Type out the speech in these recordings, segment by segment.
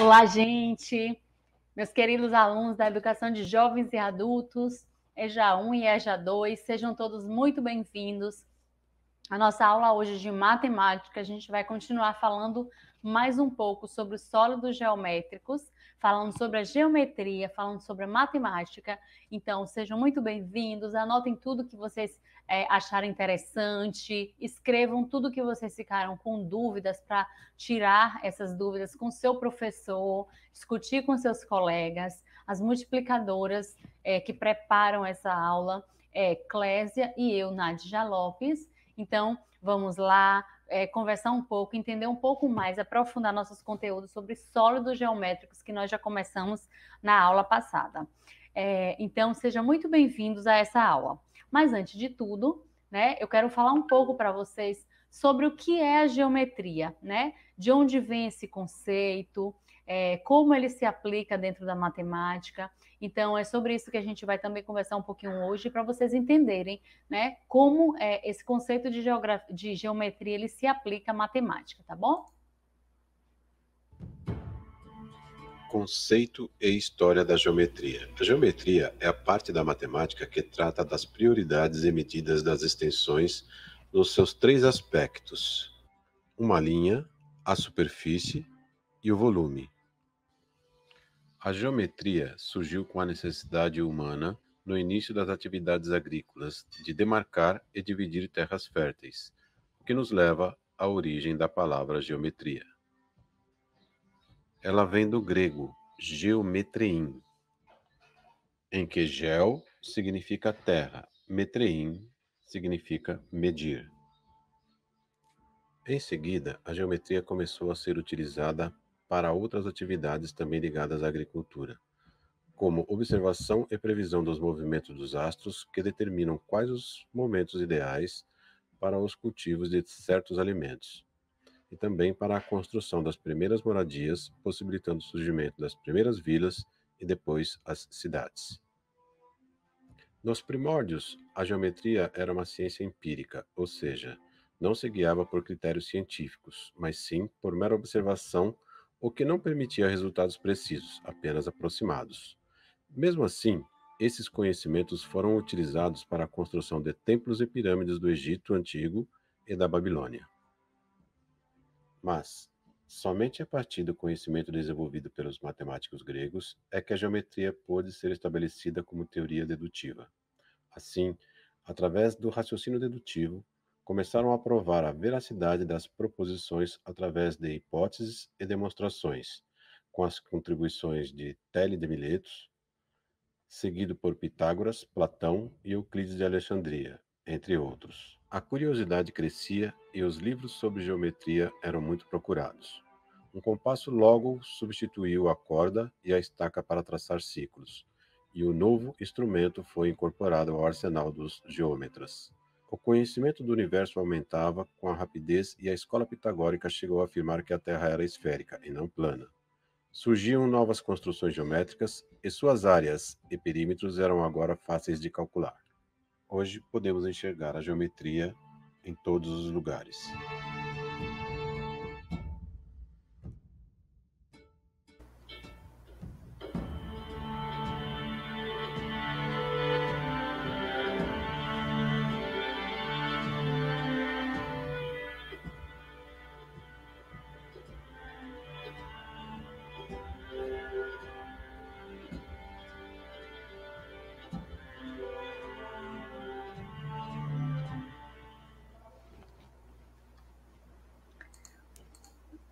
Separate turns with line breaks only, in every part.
Olá, gente! Meus queridos alunos da Educação de Jovens e Adultos, EJA 1 e EJA 2, sejam todos muito bem-vindos. A nossa aula hoje de matemática, a gente vai continuar falando mais um pouco sobre os sólidos geométricos, falando sobre a geometria, falando sobre a matemática. Então, sejam muito bem-vindos, anotem tudo que vocês é, interessante. Escrevam tudo que vocês ficaram com dúvidas para tirar essas dúvidas com seu professor, discutir com seus colegas, as multiplicadoras é, que preparam essa aula, é, Clésia e eu, Nadja Lopes. Então, vamos lá é, conversar um pouco, entender um pouco mais, aprofundar nossos conteúdos sobre sólidos geométricos que nós já começamos na aula passada. É, então, sejam muito bem-vindos a essa aula. Mas antes de tudo, né, eu quero falar um pouco para vocês sobre o que é a geometria, né? De onde vem esse conceito, é, como ele se aplica dentro da matemática. Então, é sobre isso que a gente vai também conversar um pouquinho hoje para vocês entenderem, né? Como é, esse conceito de, de geometria ele se aplica à matemática, tá bom?
Conceito e História da Geometria. A geometria é a parte da matemática que trata das prioridades emitidas das extensões nos seus três aspectos: uma linha, a superfície e o volume. A geometria surgiu com a necessidade humana no início das atividades agrícolas de demarcar e dividir terras férteis, o que nos leva à origem da palavra geometria ela vem do grego geometrein, em que gel significa terra, metrein significa medir. Em seguida, a geometria começou a ser utilizada para outras atividades também ligadas à agricultura, como observação e previsão dos movimentos dos astros que determinam quais os momentos ideais para os cultivos de certos alimentos e também para a construção das primeiras moradias, possibilitando o surgimento das primeiras vilas e depois as cidades. Nos primórdios, a geometria era uma ciência empírica, ou seja, não se guiava por critérios científicos, mas sim por mera observação, o que não permitia resultados precisos, apenas aproximados. Mesmo assim, esses conhecimentos foram utilizados para a construção de templos e pirâmides do Egito Antigo e da Babilônia. Mas, somente a partir do conhecimento desenvolvido pelos matemáticos gregos é que a geometria pôde ser estabelecida como teoria dedutiva. Assim, através do raciocínio dedutivo, começaram a provar a veracidade das proposições através de hipóteses e demonstrações, com as contribuições de Tele de Miletos, seguido por Pitágoras, Platão e Euclides de Alexandria, entre outros. A curiosidade crescia e os livros sobre geometria eram muito procurados. Um compasso logo substituiu a corda e a estaca para traçar círculos, e o novo instrumento foi incorporado ao arsenal dos geômetras. O conhecimento do universo aumentava com a rapidez e a escola pitagórica chegou a afirmar que a Terra era esférica e não plana. Surgiam novas construções geométricas e suas áreas e perímetros eram agora fáceis de calcular. Hoje podemos enxergar a geometria em todos os lugares.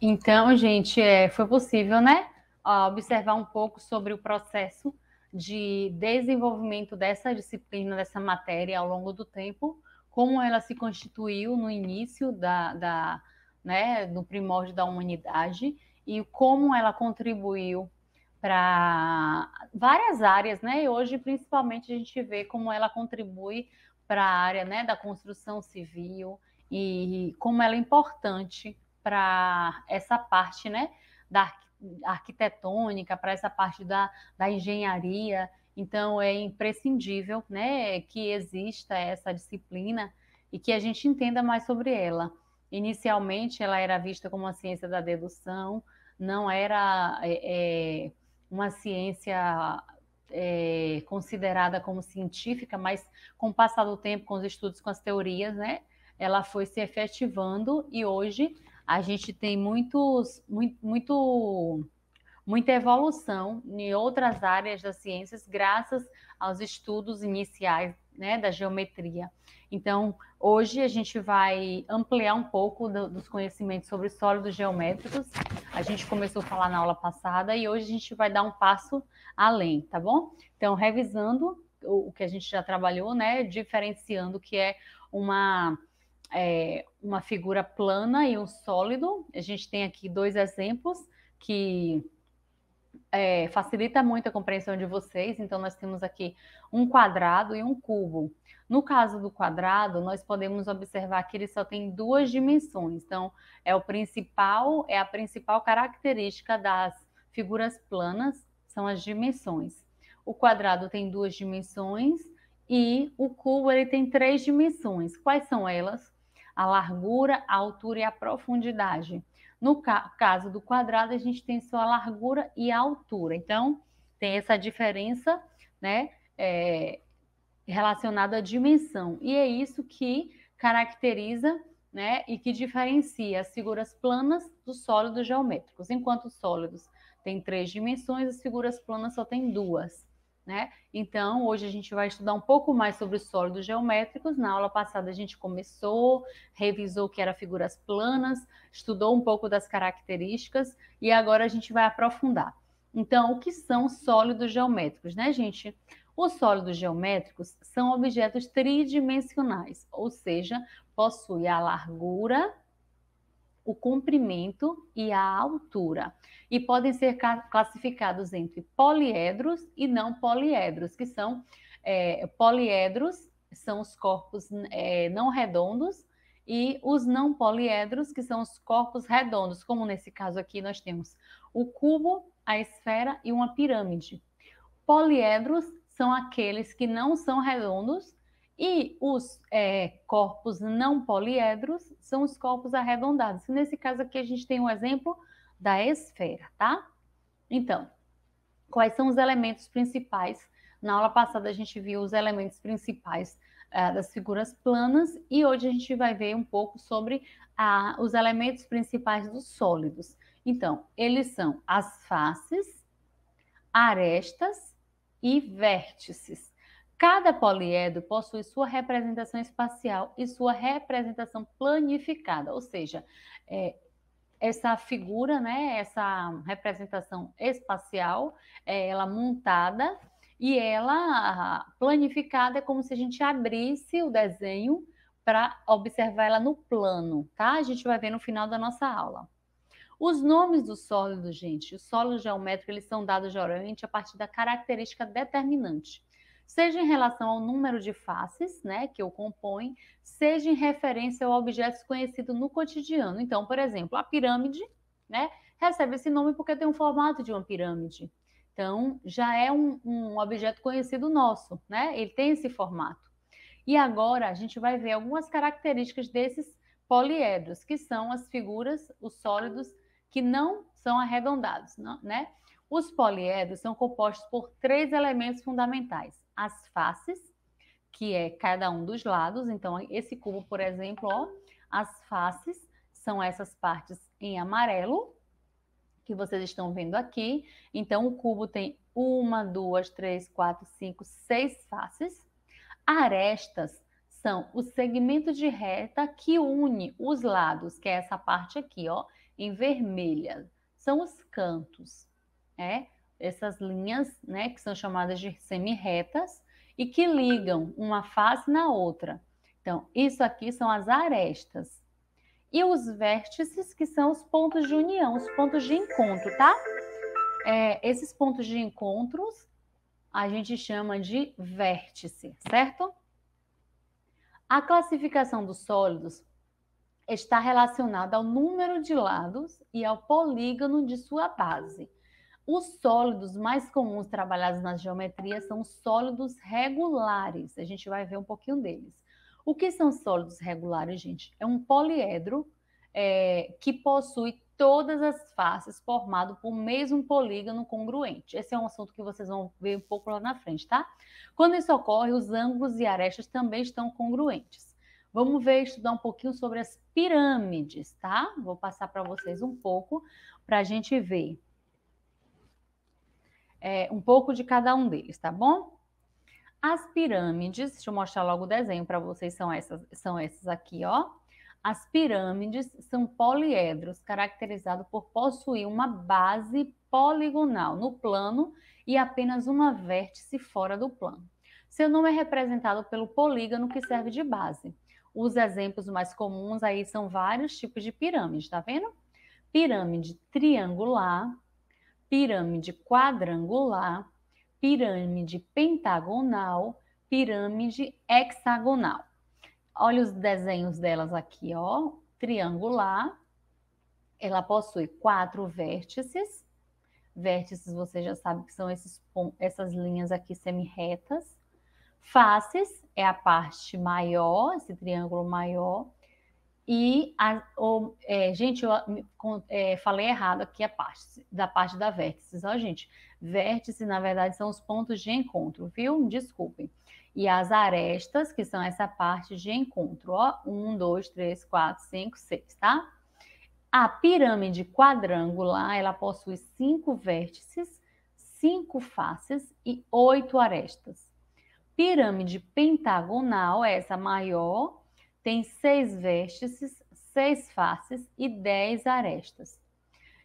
Então, gente, é, foi possível, né? Observar um pouco sobre o processo de desenvolvimento dessa disciplina, dessa matéria ao longo do tempo, como ela se constituiu no início da, da né, do primórdio da humanidade e como ela contribuiu para várias áreas, né? E hoje, principalmente, a gente vê como ela contribui para a área né, da construção civil e como ela é importante para essa parte né, da arquitetônica, para essa parte da, da engenharia. Então, é imprescindível né, que exista essa disciplina e que a gente entenda mais sobre ela. Inicialmente, ela era vista como uma ciência da dedução, não era é, é uma ciência é, considerada como científica, mas com o passar do tempo, com os estudos, com as teorias, né, ela foi se efetivando e hoje a gente tem muitos, muito, muito, muita evolução em outras áreas das ciências, graças aos estudos iniciais né, da geometria. Então, hoje a gente vai ampliar um pouco do, dos conhecimentos sobre sólidos geométricos. A gente começou a falar na aula passada e hoje a gente vai dar um passo além, tá bom? Então, revisando o, o que a gente já trabalhou, né, diferenciando o que é uma é, uma figura plana e um sólido. A gente tem aqui dois exemplos que é, facilita muito a compreensão de vocês. Então, nós temos aqui um quadrado e um cubo. No caso do quadrado, nós podemos observar que ele só tem duas dimensões. Então, é o principal, é a principal característica das figuras planas, são as dimensões. O quadrado tem duas dimensões e o cubo ele tem três dimensões. Quais são elas? a largura, a altura e a profundidade. No ca caso do quadrado, a gente tem só a largura e a altura. Então, tem essa diferença, né, é, relacionada à dimensão. E é isso que caracteriza, né, e que diferencia as figuras planas dos sólidos geométricos. Enquanto os sólidos têm três dimensões, as figuras planas só têm duas. Né? Então, hoje a gente vai estudar um pouco mais sobre os sólidos geométricos. Na aula passada, a gente começou, revisou o que era figuras planas, estudou um pouco das características e agora a gente vai aprofundar. Então, o que são sólidos geométricos, né, gente? Os sólidos geométricos são objetos tridimensionais, ou seja, possuem a largura, o comprimento e a altura. E podem ser classificados entre poliedros e não poliedros, que são é, poliedros, são os corpos é, não redondos, e os não poliedros, que são os corpos redondos, como nesse caso aqui nós temos o cubo, a esfera e uma pirâmide. Poliedros são aqueles que não são redondos, e os é, corpos não poliedros são os corpos arredondados. Nesse caso aqui, a gente tem um exemplo da esfera, tá? Então, quais são os elementos principais? Na aula passada, a gente viu os elementos principais é, das figuras planas e hoje a gente vai ver um pouco sobre os elementos principais dos sólidos. Então, eles são as faces, arestas e vértices. Cada poliedro possui sua representação espacial e sua representação planificada, ou seja, é, essa figura, né, essa representação espacial, é, ela montada e ela ah, planificada, é como se a gente abrisse o desenho para observar ela no plano, tá? A gente vai ver no final da nossa aula. Os nomes dos sólidos, gente, os sólidos geométricos, eles são dados geralmente a partir da característica determinante seja em relação ao número de faces, né, que eu compõe, seja em referência ao objeto conhecido no cotidiano. Então, por exemplo, a pirâmide, né, recebe esse nome porque tem o um formato de uma pirâmide. Então, já é um, um objeto conhecido nosso, né? Ele tem esse formato. E agora a gente vai ver algumas características desses poliedros, que são as figuras, os sólidos que não são arredondados, né? Os poliedros são compostos por três elementos fundamentais: as faces, que é cada um dos lados. Então, esse cubo, por exemplo, ó, as faces são essas partes em amarelo que vocês estão vendo aqui. Então, o cubo tem uma, duas, três, quatro, cinco, seis faces. Arestas são o segmento de reta que une os lados, que é essa parte aqui, ó, em vermelha. São os cantos, é? essas linhas, né, que são chamadas de semirretas e que ligam uma face na outra. Então, isso aqui são as arestas. E os vértices, que são os pontos de união, os pontos de encontro, tá? É, esses pontos de encontros a gente chama de vértice, certo? A classificação dos sólidos está relacionada ao número de lados e ao polígono de sua base. Os sólidos mais comuns trabalhados nas geometrias são sólidos regulares. A gente vai ver um pouquinho deles. O que são sólidos regulares, gente? É um poliedro é, que possui todas as faces formado por mesmo polígono congruente. Esse é um assunto que vocês vão ver um pouco lá na frente, tá? Quando isso ocorre, os ângulos e arestas também estão congruentes. Vamos ver, estudar um pouquinho sobre as pirâmides, tá? Vou passar para vocês um pouco para a gente ver é, um pouco de cada um deles, tá bom? As pirâmides, deixa eu mostrar logo o desenho para vocês, são essas, são essas aqui, ó. As pirâmides são poliedros, caracterizados por possuir uma base poligonal no plano e apenas uma vértice fora do plano. Seu nome é representado pelo polígono que serve de base. Os exemplos mais comuns aí são vários tipos de pirâmide, tá vendo? Pirâmide triangular, pirâmide quadrangular, pirâmide pentagonal, pirâmide hexagonal. Olha os desenhos delas aqui, ó. Triangular, ela possui quatro vértices. Vértices, você já sabe que são esses, essas linhas aqui semirretas. Faces é a parte maior, esse triângulo maior. E, a, é, gente, eu é, falei errado aqui a parte, da parte da vértices, ó, gente. Vértices, na verdade, são os pontos de encontro, viu? Desculpem. E as arestas, que são essa parte de encontro, ó. Um, dois, três, quatro, cinco, seis, tá? A pirâmide quadrangular, ela possui cinco vértices, cinco faces e oito arestas. Pirâmide pentagonal, é essa maior, tem seis vértices, seis faces e dez arestas.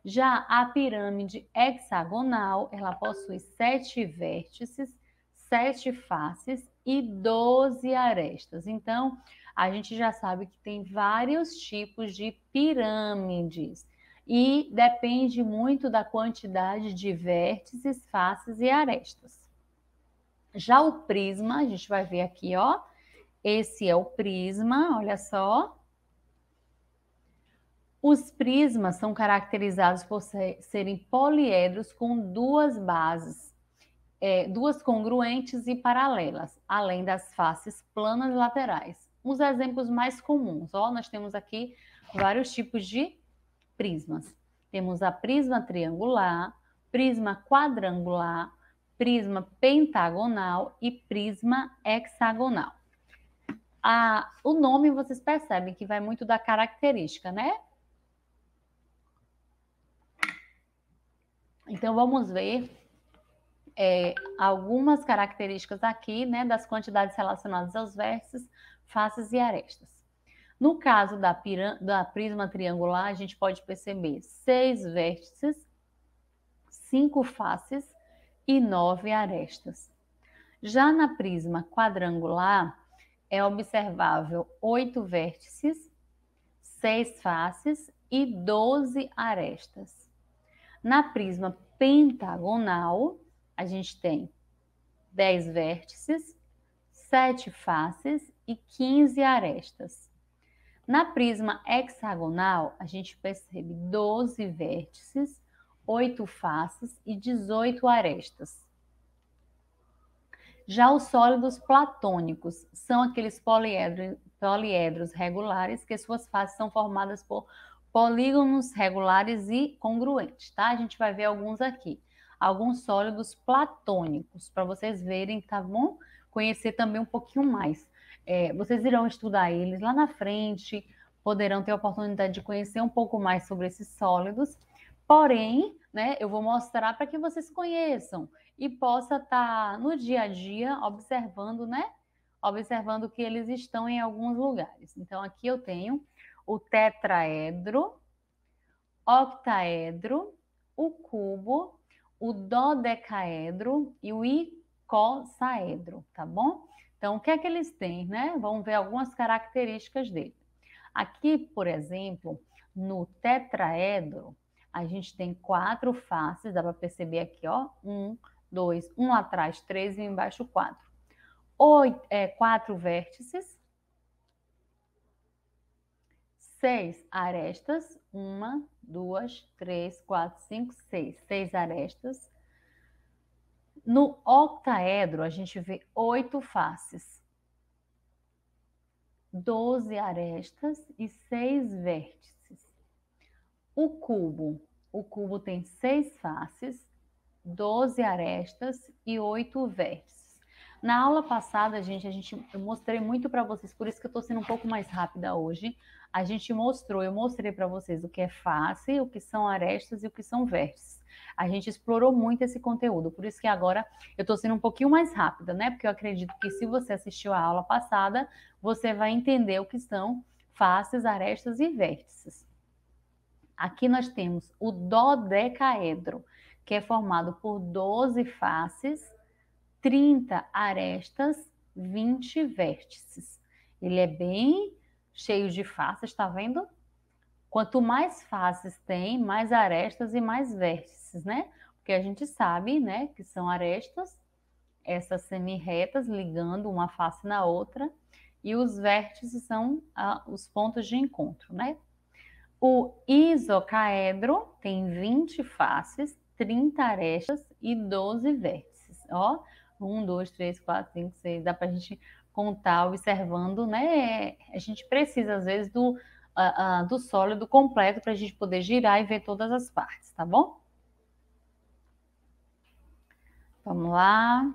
Já a pirâmide hexagonal, ela possui sete vértices, sete faces e doze arestas. Então, a gente já sabe que tem vários tipos de pirâmides e depende muito da quantidade de vértices, faces e arestas. Já o prisma, a gente vai ver aqui, ó, esse é o prisma, olha só. Os prismas são caracterizados por serem poliedros com duas bases, é, duas congruentes e paralelas, além das faces planas laterais. Uns exemplos mais comuns, ó, nós temos aqui vários tipos de prismas. Temos a prisma triangular, prisma quadrangular, prisma pentagonal e prisma hexagonal a, o nome vocês percebem que vai muito da característica, né? Então, vamos ver é, algumas características aqui, né, das quantidades relacionadas aos vértices, faces e arestas. No caso da, da prisma triangular, a gente pode perceber seis vértices, cinco faces e nove arestas. Já na prisma quadrangular, é observável oito vértices, seis faces e 12 arestas. Na prisma pentagonal, a gente tem 10 vértices, 7 faces e 15 arestas. Na prisma hexagonal, a gente percebe 12 vértices, 8 faces e 18 arestas. Já os sólidos platônicos são aqueles poliedros, poliedros regulares que suas faces são formadas por polígonos regulares e congruentes, tá? A gente vai ver alguns aqui. Alguns sólidos platônicos, para vocês verem, tá bom? Conhecer também um pouquinho mais. É, vocês irão estudar eles lá na frente, poderão ter a oportunidade de conhecer um pouco mais sobre esses sólidos. Porém, né, eu vou mostrar para que vocês conheçam e possa estar tá, no dia a dia observando, né? Observando que eles estão em alguns lugares. Então, aqui eu tenho o tetraedro, octaedro, o cubo, o dodecaedro e o icosaedro, tá bom? Então, o que é que eles têm, né? Vamos ver algumas características dele. Aqui, por exemplo, no tetraedro, a gente tem quatro faces, dá para perceber aqui, ó, um, 2, 1 atrás, 3 e embaixo, 4. Oito, é, quatro vértices, seis arestas, uma, duas, três, quatro, cinco, seis, seis arestas. No octaedro, a gente vê oito faces, doze arestas e seis vértices. O cubo, o cubo tem seis faces, 12 arestas e 8 vértices. Na aula passada, gente, a gente eu mostrei muito para vocês, por isso que eu estou sendo um pouco mais rápida hoje. A gente mostrou, eu mostrei para vocês o que é face, o que são arestas e o que são vértices. A gente explorou muito esse conteúdo, por isso que agora eu estou sendo um pouquinho mais rápida, né? Porque eu acredito que se você assistiu a aula passada, você vai entender o que são faces, arestas e vértices. Aqui nós temos o dodecaedro que é formado por 12 faces, 30 arestas, 20 vértices. Ele é bem cheio de faces, tá vendo? Quanto mais faces tem, mais arestas e mais vértices, né? Porque a gente sabe, né, que são arestas, essas semi-retas ligando uma face na outra, e os vértices são ah, os pontos de encontro, né? O isocaedro tem 20 faces, 30 arestas e 12 vértices. Ó, um, dois, três, quatro, cinco, seis. Dá para a gente contar observando, né? A gente precisa, às vezes, do, uh, uh, do sólido completo para a gente poder girar e ver todas as partes, tá bom? Vamos lá.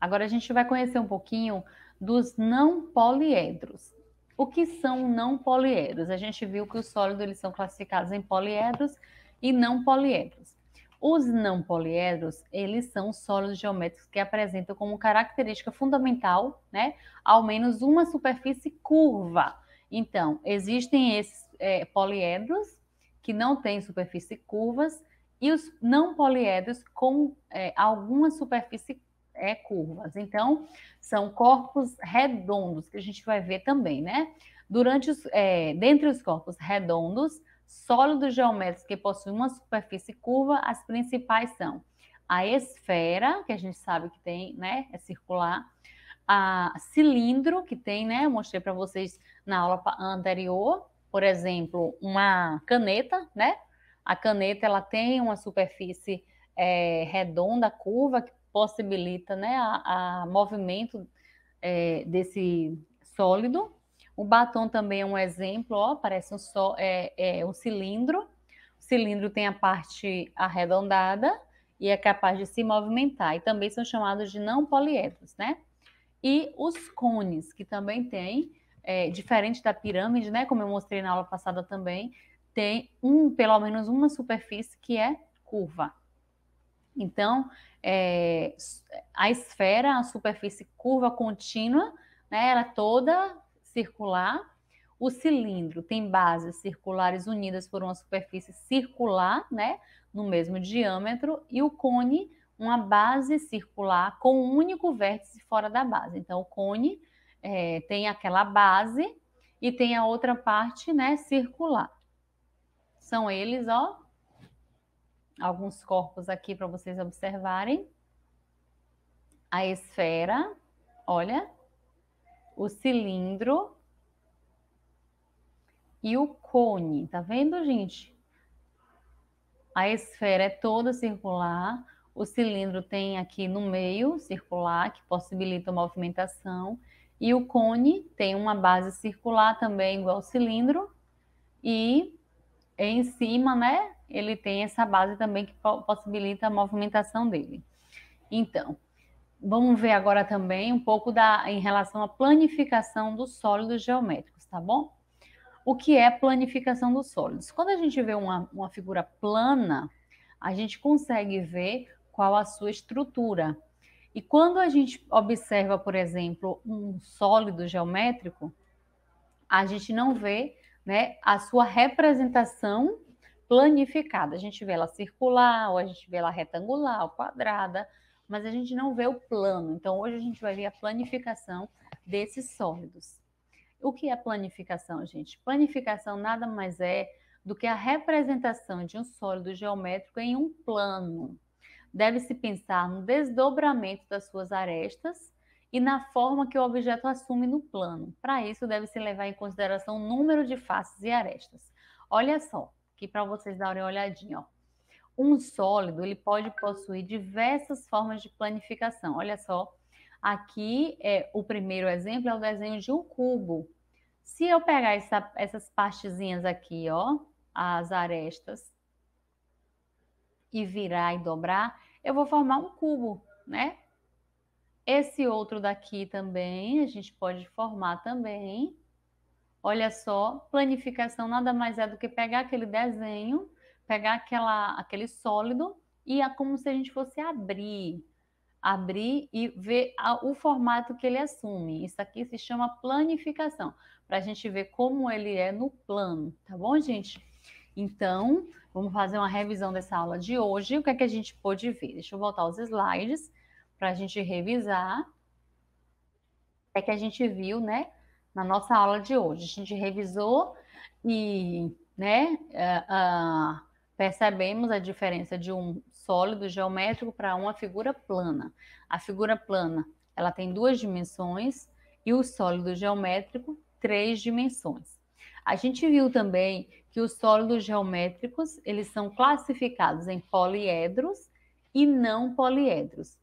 Agora a gente vai conhecer um pouquinho dos não poliedros. O que são não poliedros? A gente viu que os sólidos eles são classificados em poliedros e não poliedros. Os não poliedros, eles são sólidos geométricos que apresentam como característica fundamental, né, ao menos uma superfície curva. Então, existem esses é, poliedros que não têm superfície curvas e os não poliedros com é, alguma superfície é, curvas. Então, são corpos redondos que a gente vai ver também, né? Durante os, é, dentre os corpos redondos, Sólidos geométricos que possuem uma superfície curva, as principais são a esfera, que a gente sabe que tem, né, é circular, a cilindro, que tem, né, mostrei para vocês na aula anterior, por exemplo, uma caneta, né, a caneta ela tem uma superfície é, redonda, curva, que possibilita, né, a, a movimento é, desse sólido, o batom também é um exemplo, ó, parece um, só, é, é um cilindro. O cilindro tem a parte arredondada e é capaz de se movimentar. E também são chamados de não poliedros, né? E os cones, que também tem, é, diferente da pirâmide, né? Como eu mostrei na aula passada também, tem um, pelo menos uma superfície que é curva. Então, é, a esfera, a superfície curva contínua, né, ela é toda circular. O cilindro tem bases circulares unidas por uma superfície circular, né, no mesmo diâmetro, e o cone, uma base circular com um único vértice fora da base. Então, o cone é, tem aquela base e tem a outra parte, né, circular. São eles, ó, alguns corpos aqui para vocês observarem. A esfera, olha, o cilindro e o cone. Tá vendo, gente? A esfera é toda circular, o cilindro tem aqui no meio circular, que possibilita a movimentação, e o cone tem uma base circular também, igual ao cilindro, e em cima, né, ele tem essa base também que possibilita a movimentação dele. Então, vamos ver agora também um pouco da, em relação à planificação dos sólidos geométricos, tá bom? O que é planificação dos sólidos? Quando a gente vê uma, uma figura plana, a gente consegue ver qual a sua estrutura. E quando a gente observa, por exemplo, um sólido geométrico, a gente não vê né, a sua representação planificada. A gente vê ela circular, ou a gente vê ela retangular, ou quadrada, mas a gente não vê o plano. Então, hoje a gente vai ver a planificação desses sólidos. O que é planificação, gente? Planificação nada mais é do que a representação de um sólido geométrico em um plano. Deve-se pensar no desdobramento das suas arestas e na forma que o objeto assume no plano. Para isso, deve-se levar em consideração o número de faces e arestas. Olha só, aqui para vocês darem uma olhadinha. Ó. Um sólido, ele pode possuir diversas formas de planificação. Olha só, aqui é o primeiro exemplo é o desenho de um cubo. Se eu pegar essa, essas partezinhas aqui, ó, as arestas, e virar e dobrar, eu vou formar um cubo, né? Esse outro daqui também, a gente pode formar também. Olha só, planificação nada mais é do que pegar aquele desenho pegar aquela, aquele sólido e é como se a gente fosse abrir, abrir e ver a, o formato que ele assume. Isso aqui se chama planificação, para a gente ver como ele é no plano, tá bom, gente? Então, vamos fazer uma revisão dessa aula de hoje. O que é que a gente pôde ver? Deixa eu voltar os slides para a gente revisar. O que é que a gente viu, né, na nossa aula de hoje? A gente revisou e, né, uh, uh, Percebemos a diferença de um sólido geométrico para uma figura plana. A figura plana, ela tem duas dimensões e o sólido geométrico, três dimensões. A gente viu também que os sólidos geométricos, eles são classificados em poliedros e não poliedros.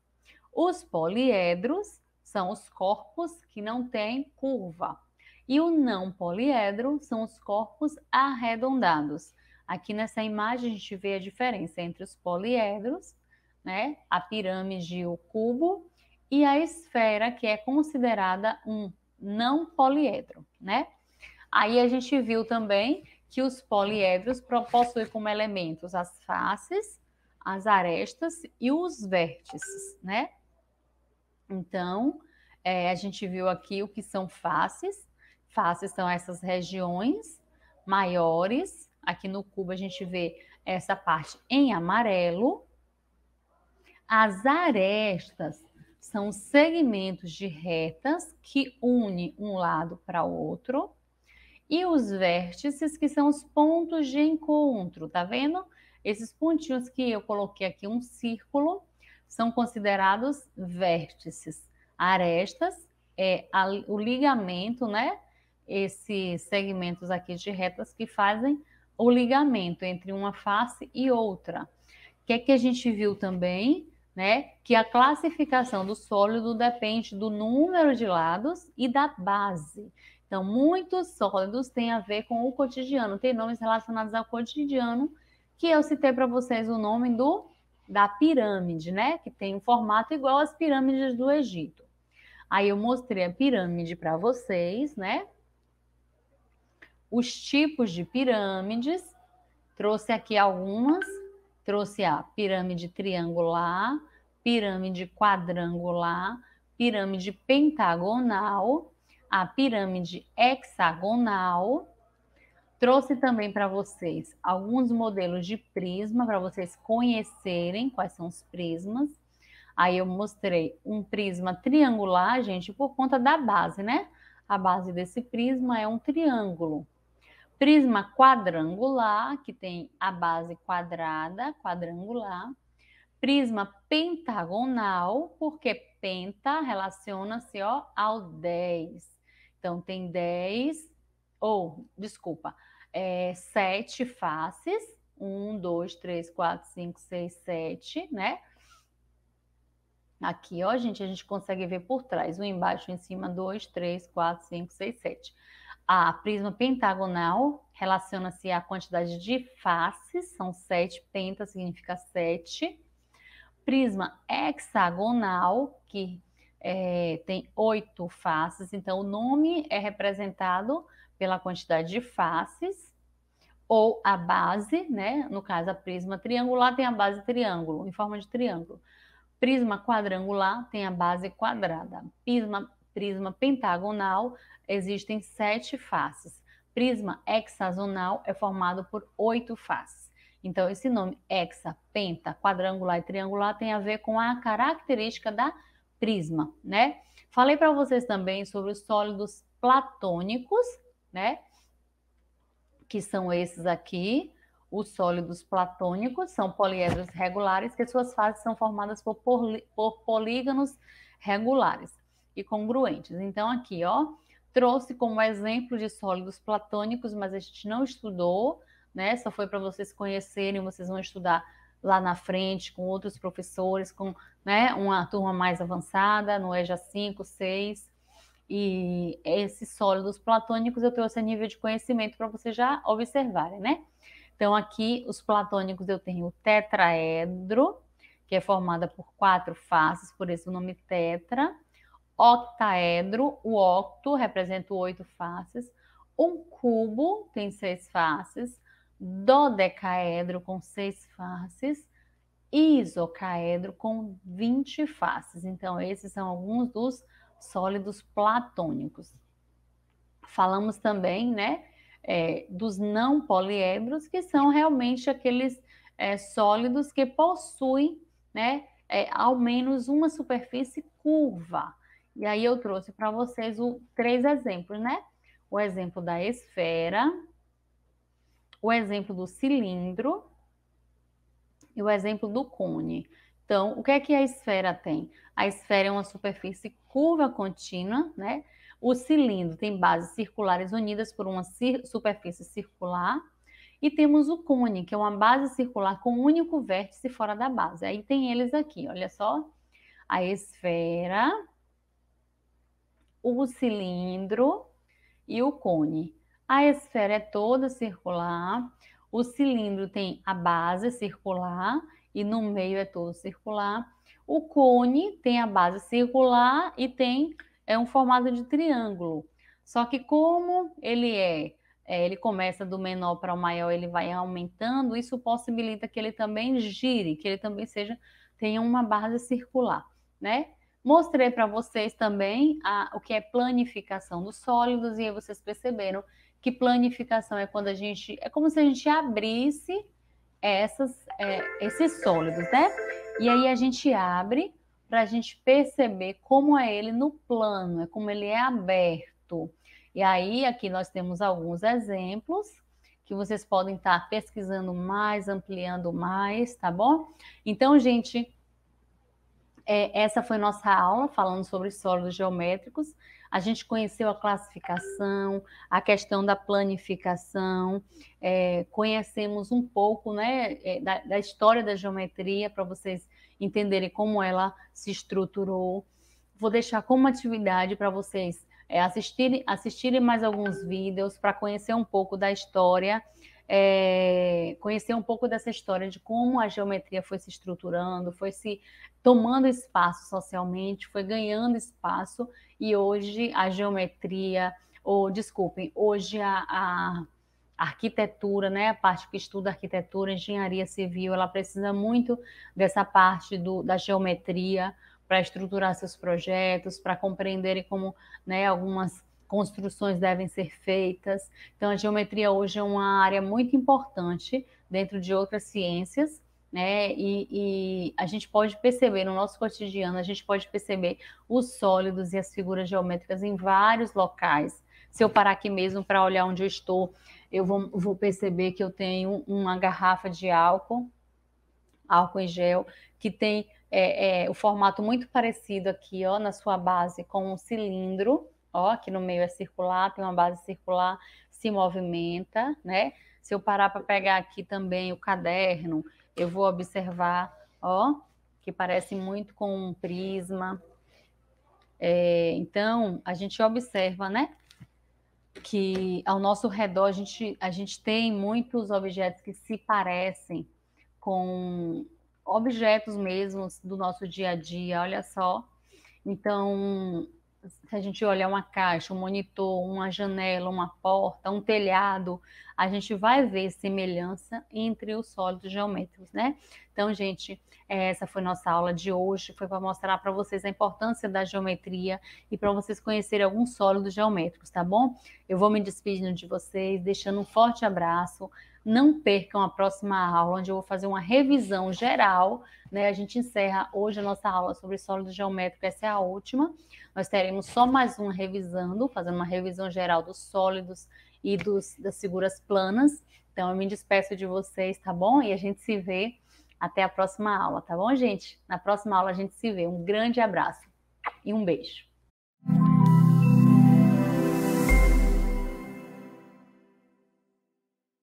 Os poliedros são os corpos que não têm curva. E o não poliedro são os corpos arredondados. Aqui nessa imagem a gente vê a diferença entre os poliedros, né, a pirâmide, o cubo, e a esfera, que é considerada um não poliedro, né? Aí a gente viu também que os poliedros possuem como elementos as faces, as arestas e os vértices, né? Então, é, a gente viu aqui o que são faces. Faces são essas regiões maiores Aqui no cubo a gente vê essa parte em amarelo. As arestas são segmentos de retas que unem um lado para outro. E os vértices, que são os pontos de encontro, tá vendo? Esses pontinhos que eu coloquei aqui, um círculo, são considerados vértices. Arestas é a, o ligamento, né? Esses segmentos aqui de retas que fazem o ligamento entre uma face e outra. O que é que a gente viu também? Né? Que a classificação do sólido depende do número de lados e da base. Então, muitos sólidos têm a ver com o cotidiano, tem nomes relacionados ao cotidiano, que eu citei para vocês o nome do da pirâmide, né? Que tem um formato igual às pirâmides do Egito. Aí eu mostrei a pirâmide para vocês, né? os tipos de pirâmides, trouxe aqui algumas, trouxe a pirâmide triangular, pirâmide quadrangular, pirâmide pentagonal, a pirâmide hexagonal. Trouxe também para vocês alguns modelos de prisma para vocês conhecerem quais são os prismas. Aí eu mostrei um prisma triangular, gente, por conta da base, né? A base desse prisma é um triângulo prisma quadrangular, que tem a base quadrada, quadrangular, prisma pentagonal, porque penta relaciona-se ao 10. Então, tem 10, ou, desculpa, é, 7 faces, 1, 2, 3, 4, 5, 6, 7, né? Aqui, ó, gente, a gente consegue ver por trás. Um embaixo, um em cima, 2, 3, 4, 5, 6, 7. A prisma pentagonal relaciona-se à quantidade de faces, são sete, penta significa sete. Prisma hexagonal, que é, tem oito faces, então o nome é representado pela quantidade de faces, ou a base, né? No caso, a prisma triangular tem a base triângulo, em forma de triângulo. Prisma quadrangular tem a base quadrada. Prisma prisma pentagonal existem sete faces. Prisma hexagonal é formado por oito faces. Então, esse nome hexa, penta, quadrangular e triangular tem a ver com a característica da prisma, né? Falei para vocês também sobre os sólidos platônicos, né? Que são esses aqui. Os sólidos platônicos são poliedros regulares, que suas fases são formadas por, por polígonos regulares e congruentes. Então, aqui, ó, trouxe como exemplo de sólidos platônicos, mas a gente não estudou, né? Só foi para vocês conhecerem, vocês vão estudar lá na frente com outros professores, com né, uma turma mais avançada, no EJA 5, 6. E esses sólidos platônicos eu trouxe a nível de conhecimento para vocês já observarem, né? Então, aqui, os platônicos eu tenho o tetraedro, que é formada por quatro faces, por isso o nome tetra octaedro, o octo representa oito faces, um cubo tem seis faces, dodecaedro com seis faces, isocaedro com 20 faces. Então, esses são alguns dos sólidos platônicos. Falamos também, né, é, dos não poliedros, que são realmente aqueles é, sólidos que possuem, né, é, ao menos uma superfície curva. E aí eu trouxe para vocês o, três exemplos, né? O exemplo da esfera, o exemplo do cilindro e o exemplo do cone. Então, o que é que a esfera tem? A esfera é uma superfície curva contínua, né? O cilindro tem bases circulares unidas por uma cir superfície circular. E temos o cone, que é uma base circular com um único vértice fora da base. Aí tem eles aqui, olha só. A esfera, o cilindro e o cone. A esfera é toda circular, o cilindro tem a base circular e no meio é todo circular. O cone tem a base circular e tem é um formato de triângulo. Só que como ele é, é ele começa do menor para o maior, ele vai aumentando, isso possibilita que ele também gire, que ele também seja tenha uma base circular, né? Mostrei para vocês também a, o que é planificação dos sólidos, e aí vocês perceberam que planificação é quando a gente. É como se a gente abrisse essas, é, esses sólidos, né? E aí a gente abre para a gente perceber como é ele no plano, é como ele é aberto. E aí aqui nós temos alguns exemplos que vocês podem estar tá pesquisando mais, ampliando mais, tá bom? Então, gente, é, essa foi nossa aula falando sobre sólidos geométricos. A gente conheceu a classificação, a questão da planificação, é, conhecemos um pouco né, é, da, da história da geometria para vocês entenderem como ela se estruturou. Vou deixar como atividade para vocês é, assistirem, assistirem mais alguns vídeos para conhecer um pouco da história, é, conhecer um pouco dessa história de como a geometria foi se estruturando, foi se tomando espaço socialmente, foi ganhando espaço e hoje a geometria, ou desculpem, hoje a, a arquitetura, né, a parte que estuda arquitetura, engenharia civil, ela precisa muito dessa parte do, da geometria para estruturar seus projetos, para compreenderem como né, algumas construções devem ser feitas. Então, a geometria hoje é uma área muito importante dentro de outras ciências, né? E, e, a gente pode perceber no nosso cotidiano, a gente pode perceber os sólidos e as figuras geométricas em vários locais. Se eu parar aqui mesmo para olhar onde eu estou, eu vou, vou perceber que eu tenho uma garrafa de álcool, álcool em gel, que tem é, é, o formato muito parecido aqui, ó, na sua base, com um cilindro, ó, que no meio é circular, tem uma base circular, se movimenta, né? Se eu parar para pegar aqui também o caderno, eu vou observar, ó, que parece muito com um prisma. É, então, a gente observa, né? Que ao nosso redor a gente, a gente tem muitos objetos que se parecem com objetos mesmos do nosso dia a dia, olha só. Então, se a gente olhar uma caixa, um monitor, uma janela, uma porta, um telhado, a gente vai ver semelhança entre os sólidos geométricos, né? Então, gente, é, essa foi nossa aula de hoje, foi para mostrar para vocês a importância da geometria e para vocês conhecerem alguns sólidos geométricos, tá bom? Eu vou me despedindo de vocês, deixando um forte abraço, não percam a próxima aula, onde eu vou fazer uma revisão geral. Né? A gente encerra hoje a nossa aula sobre sólido geométrico, essa é a última. Nós teremos só mais uma revisando, fazendo uma revisão geral dos sólidos e dos, das figuras planas. Então, eu me despeço de vocês, tá bom? E a gente se vê até a próxima aula, tá bom, gente? Na próxima aula a gente se vê. Um grande abraço e um beijo.